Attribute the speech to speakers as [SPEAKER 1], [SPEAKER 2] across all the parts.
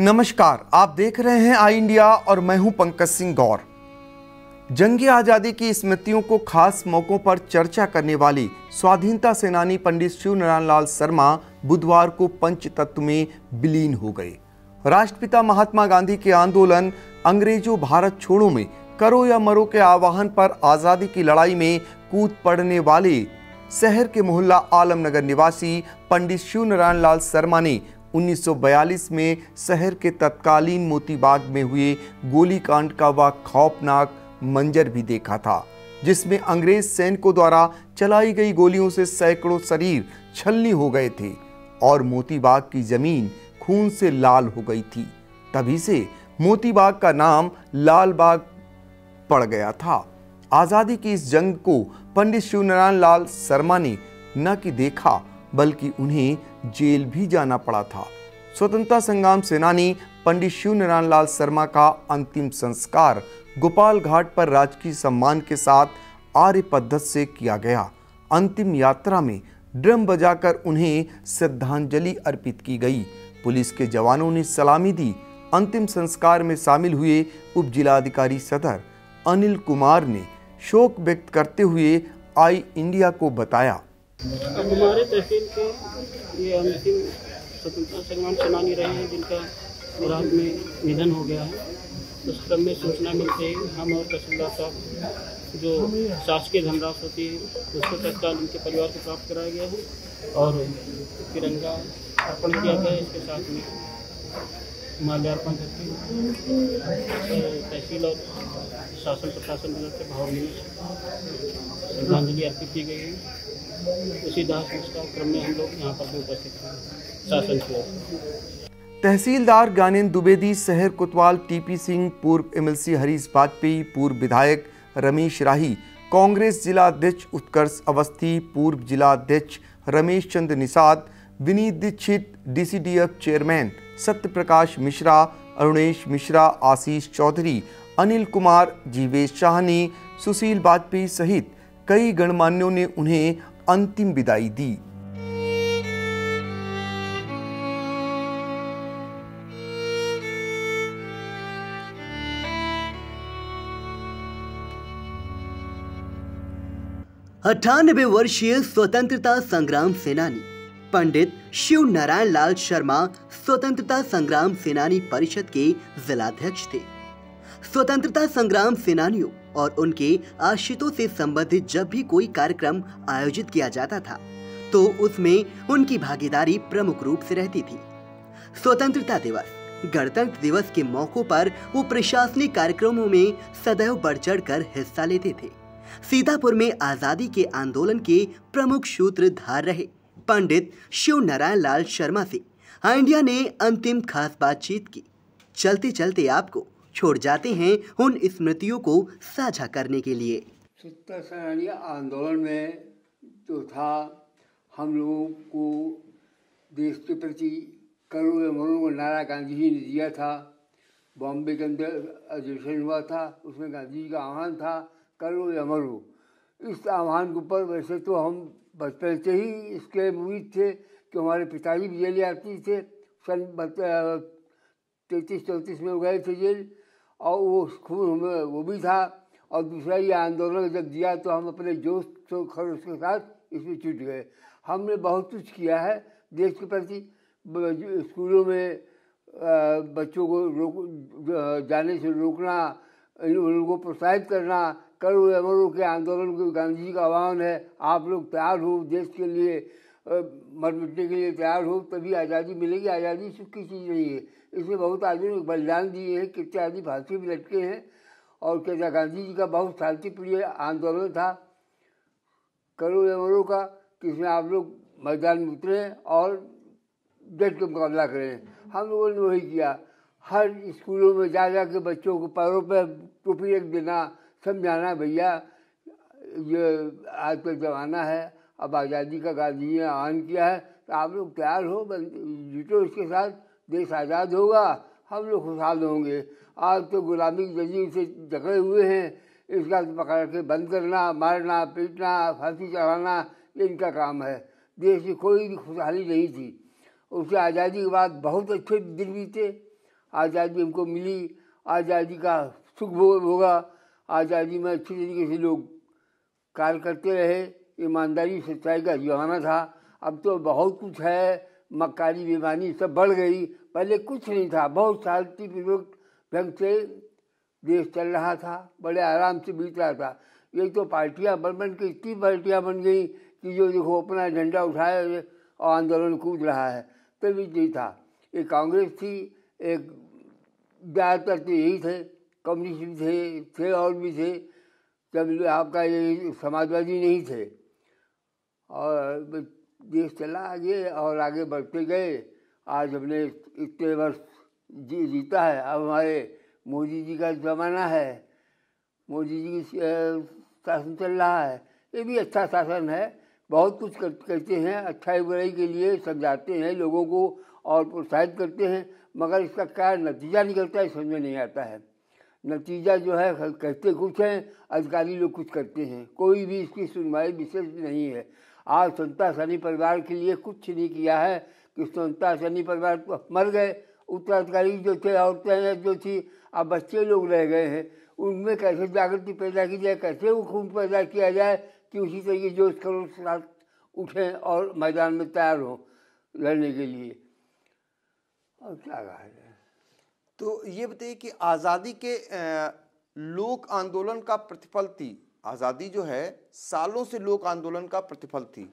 [SPEAKER 1] नमस्कार आप देख रहे हैं आई इंडिया और मैं हूं पंकज सिंह गौर जंगी आज़ादी की स्मृतियों को खास मौक़ों पर चर्चा करने वाली स्वाधीनता सेनानी पंडित शिव नारायण लाल शर्मा बुधवार को पंचतत्व में विलीन हो गए राष्ट्रपिता महात्मा गांधी के आंदोलन अंग्रेजों भारत छोड़ो में करो या मरो के आवाहन पर आज़ादी की लड़ाई में कूद पड़ने वाले शहर के मोहल्ला आलमनगर निवासी पंडित शिव नारायण लाल शर्मा ने 1942 में शहर के तत्कालीन मोतीबाग में हुए गोलीकांड का वह खौफनाक मंजर भी देखा था जिसमें अंग्रेज सैनिकों द्वारा चलाई गई गोलियों से सैकड़ों शरीर छलनी हो गए थे और मोतीबाग की जमीन खून से लाल हो गई थी तभी से मोतीबाग का नाम लालबाग पड़ गया था आज़ादी की इस जंग को पंडित शिवनारायण लाल शर्मा ने न कि देखा बल्कि उन्हें जेल भी जाना पड़ा था स्वतंत्रता संग्राम सेनानी पंडित शिव नारायण लाल शर्मा का अंतिम संस्कार गोपाल घाट पर राजकीय सम्मान के साथ आर्य पद्धत से किया गया अंतिम यात्रा में ड्रम बजाकर उन्हें श्रद्धांजलि अर्पित की गई पुलिस के जवानों ने सलामी दी अंतिम संस्कार में शामिल हुए उप जिलाधिकारी सदर अनिल कुमार ने शोक व्यक्त करते हुए आई इंडिया को बताया
[SPEAKER 2] अब हमारे तहसील के ये अंतिम स्वतंत्रता संग्राम सेनानी रहे हैं जिनका रात
[SPEAKER 1] में निधन
[SPEAKER 2] हो गया है उस क्रम में सूचना मिलते ही हम और तहसीलदार साहब जो शासकीय धनराश होती है उसको तत्काल उनके परिवार को प्राप्त कराया गया है और तिरंगा अर्पण किया गया है इसके साथ में माल्यार्पण करके तहसील और शासन प्रशासन की तरफ से भावभीनी श्रद्धांजलि अर्पित की गई है उसी दाह संस्कार क्रम में हम लोग यहाँ पर भी उपस्थित हैं शासन की
[SPEAKER 1] तहसीलदार गानेन दुबेदी शहर कोतवाल टीपी सिंह पूर्व एमएलसी हरीश वाजपेयी पूर्व विधायक रमेश राही कांग्रेस जिला अध्यक्ष उत्कर्ष अवस्थी पूर्व जिला अध्यक्ष रमेश चंद्र निषाद विनीत दीक्षित डीसीडीएफ चेयरमैन सत्यप्रकाश मिश्रा अरुणेश मिश्रा आशीष चौधरी अनिल कुमार जीवेश शाहनी सुशील वाजपेयी सहित कई गणमान्यों ने उन्हें अंतिम विदाई दी
[SPEAKER 2] अठानबे वर्षीय स्वतंत्रता संग्राम सेनानी पंडित शिव नारायण लाल शर्मा स्वतंत्रता संग्राम सेनानी परिषद के जिलाध्यक्ष थे स्वतंत्रता संग्राम सेनानियों और उनके आश्रितों से संबंधित जब भी कोई कार्यक्रम आयोजित किया जाता था तो उसमें उनकी भागीदारी प्रमुख रूप से रहती थी स्वतंत्रता दिवस गणतंत्र दिवस के मौकों पर वो प्रशासनिक कार्यक्रमों में सदैव बढ़ चढ़ कर हिस्सा लेते थे सीतापुर में आजादी के आंदोलन के प्रमुख सूत्रधार रहे पंडित शिव नारायण लाल शर्मा से हाँ, इंडिया ने अंतिम खास बातचीत की चलते चलते आपको छोड़ जाते हैं उन स्मृतियों को साझा करने के लिए सत्ता सेनानी आंदोलन में जो था हम लोगों को देश के प्रति करोगे मरों को नारा गांधी जी ने दिया था बॉम्बे के अंदर अधिवेशन हुआ था उसमें गांधी जी का आह्वान था करो या मरो इस आह्वान के ऊपर वैसे तो हम बचपन से ही इसके मुहित थे कि हमारे पिताजी भी जेल यात्री थे सन तैतीस चौंतीस में गए थे जेल और वो खून हमें वो भी था और दूसरा ये आंदोलन जब दिया तो हम अपने जोश तो खरोश के साथ इसमें जुट गए हमने बहुत कुछ किया है देश के प्रति स्कूलों में बच्चों को रोक जाने से रोकना लोगों को प्रोत्साहित करना करो अमरो के आंदोलन को गांधी जी का आह्वान है आप लोग तैयार हो देश के लिए मर मिटने के लिए तैयार हो तभी आज़ादी मिलेगी आज़ादी सुखी की चीज़ नहीं है इसमें बहुत आदमी ने बलिदान दिए हैं कितने आदमी फांसी भी लटके हैं और कहता गांधी जी का बहुत शांतिप्रिय आंदोलन था करो एवरों का जिसमें आप लोग मैदान में उतरे और डट के मुकाबला करें हम लोगों ने वही किया हर स्कूलों में जा जा के बच्चों को पैरों पर टोपी रख देना समझाना भैया ये आज का जमाना है अब आज़ादी का गांधी ने आह्वान किया है तो आप लोग तैयार हो जुटो इसके साथ देश आज़ाद होगा हम लोग खुशहाल होंगे आज तो गुलामी जजी से जकड़े हुए हैं इसका पकड़ के बंद करना मारना पीटना फांसी चढ़ाना ये इनका काम है देश की कोई भी खुशहाली नहीं थी उसके आज़ादी के बाद बहुत अच्छे दिन बीते आज़ादी हमको मिली आज़ादी का सुख भोग होगा आज़ादी में अच्छे तरीके से लोग कार्य करते रहे ईमानदारी सच्चाई का जमाना था अब तो बहुत कुछ है मक्कारी बीमारी सब बढ़ गई पहले कुछ नहीं था बहुत शांतिपूर्वक ढंग से देश चल रहा था बड़े आराम से बीत रहा था ये तो पार्टियां बन बन के इतनी पार्टियां बन गई कि जो देखो अपना झंडा उठाए और आंदोलन कूद रहा है तभी नहीं था एक कांग्रेस थी एक ज़्यादातर तो यही थे कम्युनिस्ट भी थे थे और भी थे जब आपका ये समाजवादी नहीं थे और देश चला आगे और आगे बढ़ते गए आज हमने इतने वर्ष जी जीता है अब हमारे मोदी जी का ज़माना है मोदी जी की शासन चल रहा है ये भी अच्छा शासन है बहुत कुछ कर, करते हैं अच्छाई बुराई के लिए समझाते हैं लोगों को और प्रोत्साहित करते हैं मगर इसका क्या नतीजा निकलता है समझ में नहीं आता है नतीजा जो है कहते कुछ हैं अधिकारी लोग कुछ करते हैं कोई भी इसकी सुनवाई विशेष नहीं है आज संता शनि परिवार के लिए कुछ नहीं किया है कि संता शनि परिवार तो मर गए उत्तराधिकारी जो थे औरतें जो थी अब बच्चे लोग रह गए हैं उनमें कैसे जागृति पैदा की जाए कैसे वो खून पैदा किया जाए कि उसी तरीके जोश करो साथ उठें और मैदान में तैयार हों
[SPEAKER 1] लड़ने के लिए और क्या कहा जाए तो ये बताइए कि आज़ादी के लोक आंदोलन का प्रतिफल थी आज़ादी जो है सालों से लोक आंदोलन का प्रतिफल थी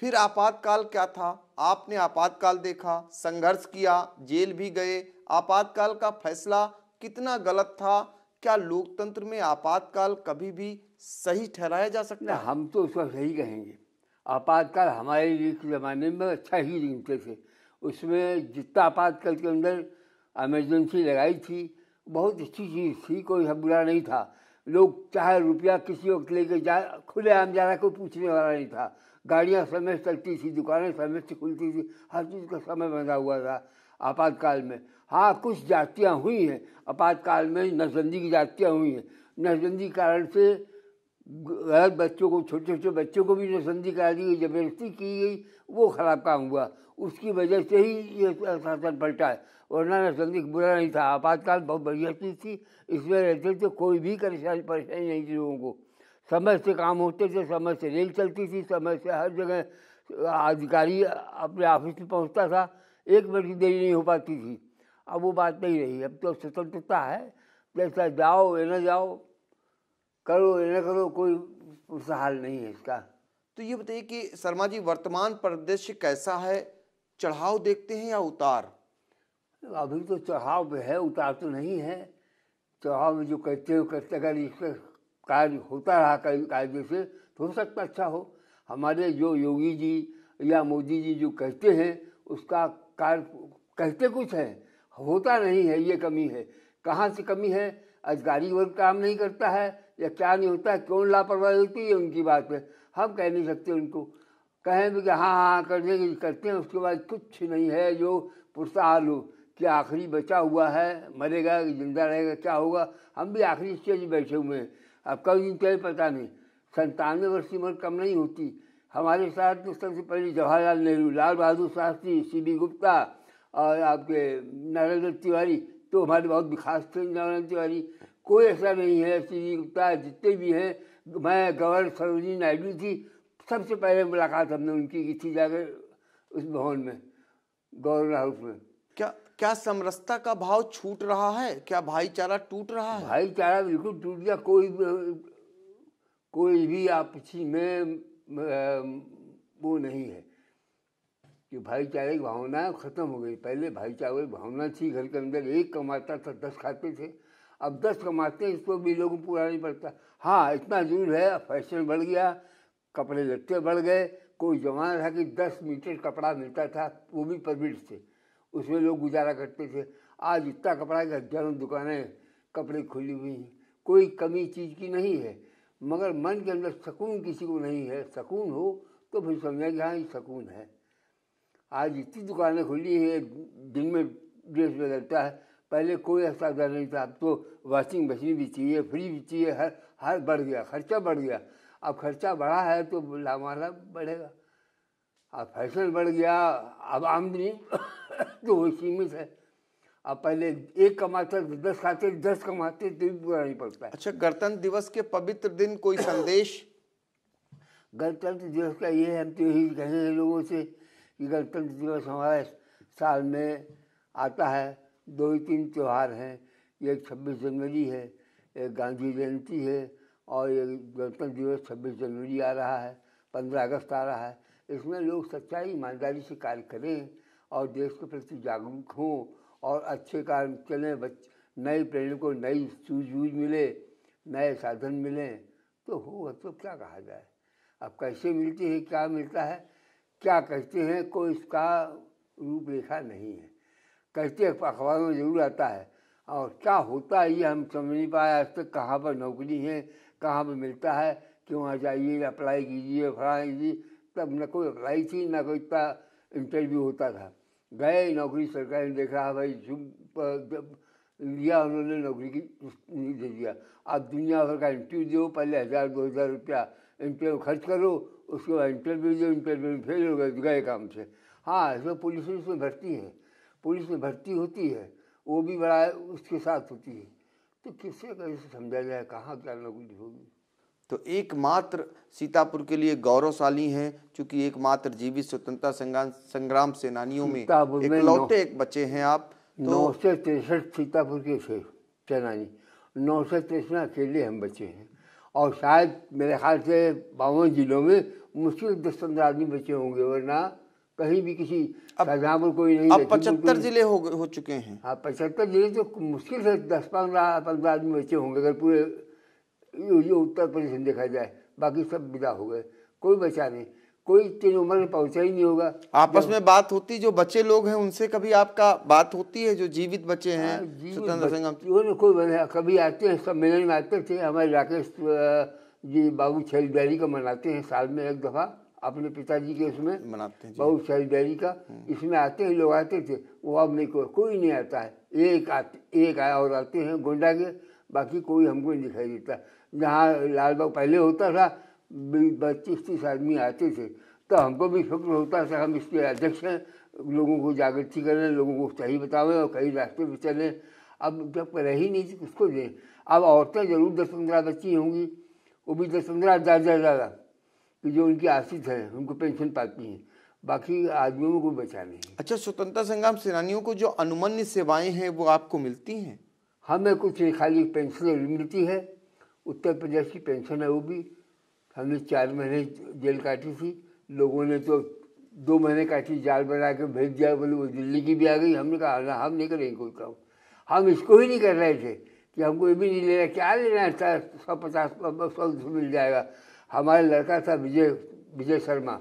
[SPEAKER 1] फिर आपातकाल क्या था आपने आपातकाल देखा संघर्ष किया जेल भी गए आपातकाल का फैसला कितना गलत था क्या लोकतंत्र में आपातकाल कभी भी सही ठहराया जा सकता है हम तो उसका सही कहेंगे आपातकाल हमारे ज़माने में अच्छा
[SPEAKER 2] ही गिनते थे उसमें जितना आपातकाल के अंदर एमरजेंसी लगाई थी बहुत अच्छी चीज़ थी कोई बुरा नहीं था लोग चाहे रुपया किसी वक्त लेके जा आम जा रहा कोई पूछने वाला नहीं था गाड़ियाँ समय चलती थी दुकानें समय से खुलती थी हर चीज़ का समय बंधा हुआ था आपातकाल में हाँ कुछ जातियाँ हुई हैं आपातकाल में नसबंदी की जातियाँ हुई हैं नसबंदी कारण से गलत बच्चों को छोटे छोटे बच्चों को भी नसबंदी करा दी गई जबरदस्ती की गई वो ख़राब काम हुआ उसकी वजह से ही ये शासन पलटा है वरना नसलनिक बुरा नहीं था आपातकाल बहुत बढ़िया चीज़ थी इसमें रहते थे कोई भी परेशानी परेशानी नहीं थी लोगों को समय से काम होते थे समय से रेल चलती थी समय से हर जगह अधिकारी अपने ऑफिस में पहुँचता था एक मिनट की देरी नहीं हो पाती थी अब वो बात नहीं रही अब तो स्वतंत्रता है जैसा जाओ या ना जाओ करो या ना करो कोई
[SPEAKER 1] सहाल नहीं है इसका तो ये बताइए कि शर्मा जी वर्तमान परिदृश्य कैसा है चढ़ाव देखते हैं या उतार अभी तो चढ़ाव है उतार तो
[SPEAKER 2] नहीं है चढ़ाव में जो कहते हैं कहते अगर इसका कार्य होता रहा कायदे से तो हो सकता अच्छा हो हमारे जो योगी जी या मोदी जी जो कहते हैं उसका कार्य कहते कुछ है होता नहीं है ये कमी है कहाँ से कमी है अधिकारी वर्ग काम नहीं करता है या क्या नहीं होता है क्यों लापरवाही होती है उनकी बात पर हम कह नहीं सकते उनको कहें भी कि हाँ हाँ कर देंगे करते हैं उसके बाद कुछ नहीं है जो पुरस्कार लो कि आखिरी बचा हुआ है मरेगा जिंदा रहेगा क्या होगा हम भी आखिरी स्टेज बैठे हुए हैं अब कब दिन क्या पता नहीं संतानवे वर्ष की उम्र कम नहीं होती हमारे साथ तो सबसे पहले जवाहरलाल नेहरू लाल बहादुर शास्त्री सी बी गुप्ता और आपके नारायण तिवारी तो हमारे बहुत विकास थे नारायण तिवारी कोई ऐसा नहीं है सी बी गुप्ता जितने भी हैं मैं गवर्नर सरोजी नायडू थी सबसे पहले मुलाकात हमने उनकी की थी जाकर उस भवन में गवर्नर हाउस में क्या क्या समरसता का भाव छूट रहा है क्या भाईचारा टूट रहा है भाईचारा बिल्कुल टूट गया कोई कोई भी आपसी में वो नहीं है कि भाईचारे की भावना खत्म हो गई पहले भाईचारे की भावना थी घर के अंदर एक कमाता था दस खाते थे अब दस कमाते हैं इसको भी लोगों को पूरा नहीं पड़ता हाँ इतना जरूर है फैशन बढ़ गया कपड़े लत्ते बढ़ गए कोई जमाना था कि दस मीटर कपड़ा मिलता था वो भी परमिट से उसमें लोग गुजारा करते थे आज इतना कपड़ा की हजारों दुकानें कपड़े खुली हुई हैं कोई कमी चीज़ की नहीं है मगर मन के अंदर सुकून किसी को नहीं है सुकून हो तो फिर समझा कि हाँ ये सुकून है आज इतनी दुकानें खुली हैं दिन में ड्रेस बदलता है पहले कोई अस्पताल नहीं था अब तो वॉशिंग मशीन भी चाहिए फ्री भी चाहिए हर हर बढ़ गया खर्चा बढ़ गया अब खर्चा बढ़ा है तो लामाला बढ़ेगा अब फैशन बढ़ गया अब आमदनी तो वो सीमित है अब पहले एक कमाते तो दस खाते दस कमाते तो भी बुरा नहीं पड़ता अच्छा गणतंत्र दिवस के पवित्र दिन कोई संदेश गणतंत्र दिवस का ये हम तो यही कहेंगे लोगों से कि गणतंत्र दिवस हमारे साल में आता है दो ही तीन त्यौहार हैं एक छब्बीस जनवरी है एक गांधी जयंती है और ये गणतंत्र दिवस छब्बीस जनवरी आ रहा है पंद्रह अगस्त आ रहा है इसमें लोग सच्चाई ईमानदारी से कार्य करें और देश के प्रति जागरूक हों और अच्छे कार्य चलें बच नए प्रेरणा को नई सूझबूझ मिले नए साधन मिलें तो होगा तो क्या कहा जाए अब कैसे मिलती है क्या मिलता है क्या कहते हैं कोई इसका रूपरेखा नहीं है कहते अखबारों में जरूर आता है और क्या होता है ये हम समझ नहीं पाया आज तक कहाँ पर नौकरी है कहाँ पर मिलता है कि वहाँ जाइए अप्लाई कीजिए फला कीजिए तब न कोई अप्लाई थी ना कोई इतना इंटरव्यू होता था गए नौकरी सरकार ने देखा हाँ भाई जब लिया उन्होंने नौकरी की दे दिया आप दुनिया भर का इंटरव्यू दो पहले हज़ार दो हज़ार रुपया इंटरव्यू खर्च करो उसके बाद इंटरव्यू दो इंटरव्यू में फेल हो गए गए काम से हाँ इसमें पुलिस उसमें भर्ती है पुलिस में भर्ती होती है वो भी बड़ा उसके साथ होती है तो किससे कैसे समझा जाए कहाँ क्या नौकरी होगी
[SPEAKER 1] तो एकमात्र सीतापुर के लिए गौरवशाली हैं क्योंकि एकमात्र जीवित स्वतंत्रता संग्राम संग्राम सेनानियों में इकलौते एक बच्चे हैं आप तो नौ
[SPEAKER 2] सौ तिरसठ सीतापुर के थे सेनानी नौ सौ तिरसठ अकेले हम बचे हैं और शायद मेरे ख्याल से बावन जिलों में मुश्किल दस पंद्रह आदमी बचे होंगे वरना कहीं भी किसी अब, कोई नहीं अब पचहत्तर जिले
[SPEAKER 1] हो हो चुके हैं
[SPEAKER 2] हाँ पचहत्तर जिले तो मुश्किल से दस पंद्रह पंद्रह आदमी बचे होंगे अगर पूरे ये उत्तर प्रदेश में देखा जाए बाकी सब विदा हो गए कोई बचा नहीं कोई तेरी उम्र में पहुंचा ही नहीं होगा आपस में बात होती जो बचे लोग हैं उनसे कभी आपका बात होती है जो जीवित बचे हैं हाँ, स्वतंत्र संग्राम कोई कभी आते हैं सम्मेलन में आते थे हमारे राकेश जी बाबू छैलदारी का मनाते हैं साल में एक दफ़ा अपने पिताजी के उसमें मनाते हैं बहुत सारी डायरी का हम्म। इसमें आते हैं लोग आते थे वो अब नहीं को, कोई नहीं आता है एक आते एक आया और आते हैं गोंडा के बाकी कोई हमको नहीं दिखाई देता जहाँ लाल बाग पहले होता था बत्तीस तीस आदमी आते थे तो हमको भी शुक्र होता था हम इसके अध्यक्ष हैं लोगों को जागृति करें लोगों को सही बतावें और कई रास्ते पर चलें अब जब रही नहीं थी तो उसको दें अब औरतें ज़रूर दस पंद्रह बच्ची होंगी वो भी दस पंद्रह ज़्यादा ज़्यादा कि जो उनकी आश्रित है उनको पेंशन पाती हैं बाकी आदमियों को बचा नहीं अच्छा स्वतंत्रता संग्राम सेनानियों को जो अनुमन्य सेवाएं हैं वो आपको मिलती हैं हमें हाँ, कुछ खाली पेंशन मिलती है उत्तर प्रदेश की पेंशन है वो भी हमने चार महीने जेल काटी थी लोगों ने तो दो महीने काटी जाल बना के भेज दिया बोले वो दिल्ली की भी आ गई हमने कहा ना हम नहीं करेंगे कोई काम हम इसको ही नहीं कर रहे थे कि हमको ये भी नहीं लेना क्या लेना है सौ पचास सौ मिल जाएगा हमारे लड़का था विजय विजय शर्मा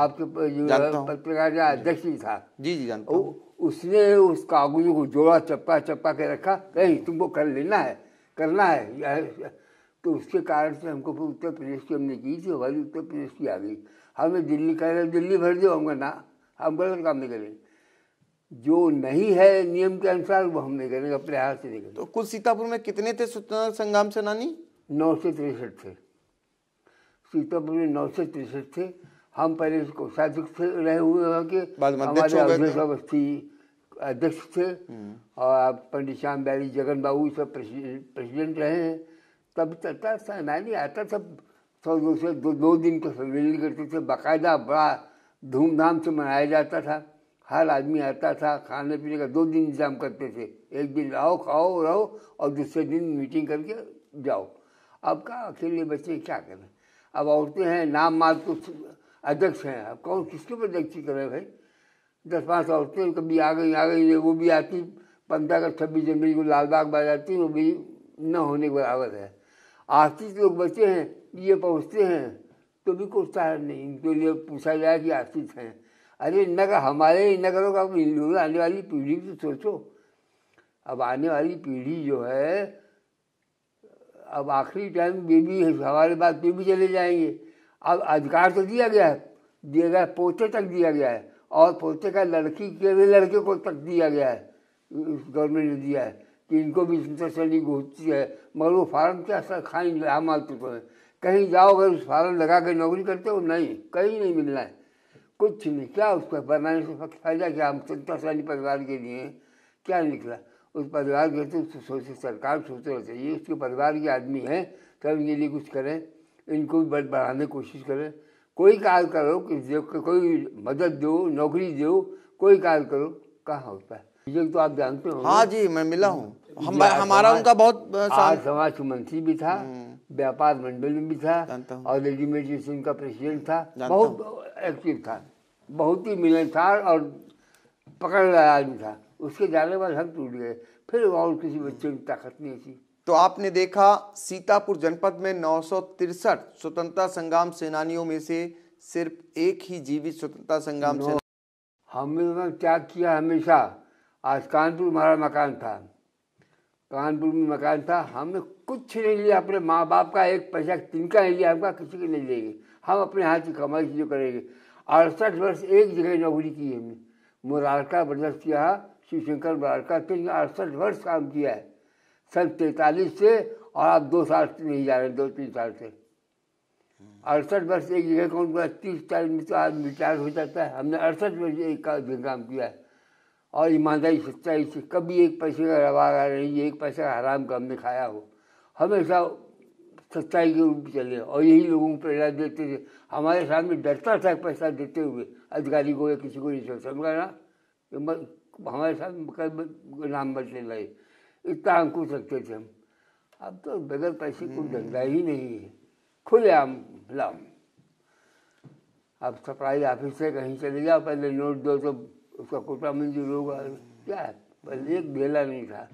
[SPEAKER 2] आपके पत्रकार अध्यक्ष ही था जी जी जानता उसने उस कागज को जोड़ा चप्पा चप्पा के रखा कहीं तुमको कर लेना है करना है तो उसके कारण से हमको फिर उत्तर प्रदेश की हमने की थी हमारी उत्तर प्रदेश की आ गई हमें दिल्ली कह रहे दिल्ली भर दो हमको ना हम गलत काम नहीं करेंगे जो नहीं है नियम के अनुसार वो हम नहीं करेंगे अपने हाथ से नहीं करेंगे तो कुल सीतापुर में कितने थे स्वतंत्र संग्राम सेनानी नौ से तिरसठ थे सीतापुर में नौ सौ तिरसठ थे हम पहले कोषाध्यक्ष थे रहे हुए वहाँ के हमारे अध्यक्ष अवस्थी अध्यक्ष थे हम्म। और आप पंडित श्याम बैरी जगन बाबू सब प्रेसिडेंट रहे हैं तब चलता था मैंने आता था सौ दो सौ दो दो दिन का सम्मेलन करते थे बाकायदा बड़ा धूमधाम से मनाया जाता था हर आदमी आता था खाने पीने का दो दिन इंतजाम करते थे एक दिन आओ खाओ रहो और दूसरे दिन मीटिंग करके जाओ अब का अकेले बच्चे क्या करें अब औरतें हैं नाम माल कुछ तो अध्यक्ष हैं अब कौन किसके पर अध्यक्षी करें भाई दस पाँच औरतें कभी आ गई आ गई वो भी आती पंद्रह अगस्त छब्बीस जनवरी को लाल बाग बाज आती वो भी न होने के बराबर है आर्थिक लोग बचे हैं ये पहुँचते हैं तो भी प्रोत्साहन नहीं इनके लिए पूछा जाए कि आर्थिक हैं अरे नगर हमारे नगरों का आने वाली पीढ़ी की सोचो अब आने वाली पीढ़ी जो है अब आखिरी टाइम बीबी हमारे बाद बीबी चले जाएंगे अब अधिकार तो दिया गया है दिया गया पोते तक दिया गया है और पोते का लड़की के भी लड़के को तक दिया गया है गवर्नमेंट ने दिया है कि इनको भी इंटरस्टैंडिंग होती है मगर वो फार्म क्या सर खाएँ हम आते तो हैं कहीं जाओ अगर उस फार्म लगा के नौकरी करते हो नहीं कहीं नहीं मिलना है कुछ नहीं क्या उसका बनाने से फायदा क्या हम संताशाली परिवार के लिए क्या निकला उस परिवार के तो सोचे सरकार सोचना चाहिए उसके परिवार के आदमी हैं तब इनके लिए कुछ करें इनको भी बढ़ाने की कोशिश करें कोई कार्य करो कि कोई मदद दो नौकरी दो कोई कार्य करो कहाँ होता है ये तो आप जानते हो हाँ जी मैं मिला हूँ हम, हमारा उनका बहुत आज समाज के मंत्री भी था हम्म। व्यापार मंडल में भी था और रेडीमेड का प्रेसिडेंट था बहुत एक्टिव था बहुत ही मिलनसार और
[SPEAKER 1] पकड़ रहा आदमी था उसके जाने बाद हम टूट गए फिर और किसी बच्चे की ताकत नहीं थी तो आपने देखा सीतापुर जनपद में नौ स्वतंत्रता संग्राम सेनानियों में से सिर्फ एक ही जीवित स्वतंत्रता संग्राम से हमने तो त्याग किया हमेशा आज कानपुर हमारा मकान था
[SPEAKER 2] कानपुर में मकान था हमने कुछ नहीं लिया अपने माँ बाप का एक पैसा तिनका नहीं लिया आपका किसी के नहीं लेंगे हम अपने हाथ की कमाई जो करेंगे अड़सठ वर्ष एक जगह नौकरी की हमने का बदल किया शिवशंकर ब्राडकास्टिंग में अड़सठ वर्ष काम किया है सन तैतालीस से और आप दो साल से नहीं जा रहे दो तीन साल से अड़सठ वर्ष एक जगह कौन का तीस चालीस में तो आदमी विचार हो जाता है हमने अड़सठ वर्ष एक का काम किया है और ईमानदारी सच्चाई से कभी एक पैसे का रवा नहीं एक पैसे का हराम का हमने खाया हो हमेशा सच्चाई के रूप में चले और यही लोगों को प्रेरणा देते थे हमारे सामने डरता था पैसा देते हुए अधिकारी को या किसी को नहीं सोचा ना हमारे साथ कई नाम बदले लगे इतना अंकुश रखते थे हम अब तो बगैर पैसे को हम्म। धंधा ही नहीं है खुले आम लाम अब सप्लाई ऑफिस से कहीं चले जाओ पहले नोट दो तो उसका कोटा मंजूर होगा क्या पहले एक बेला नहीं था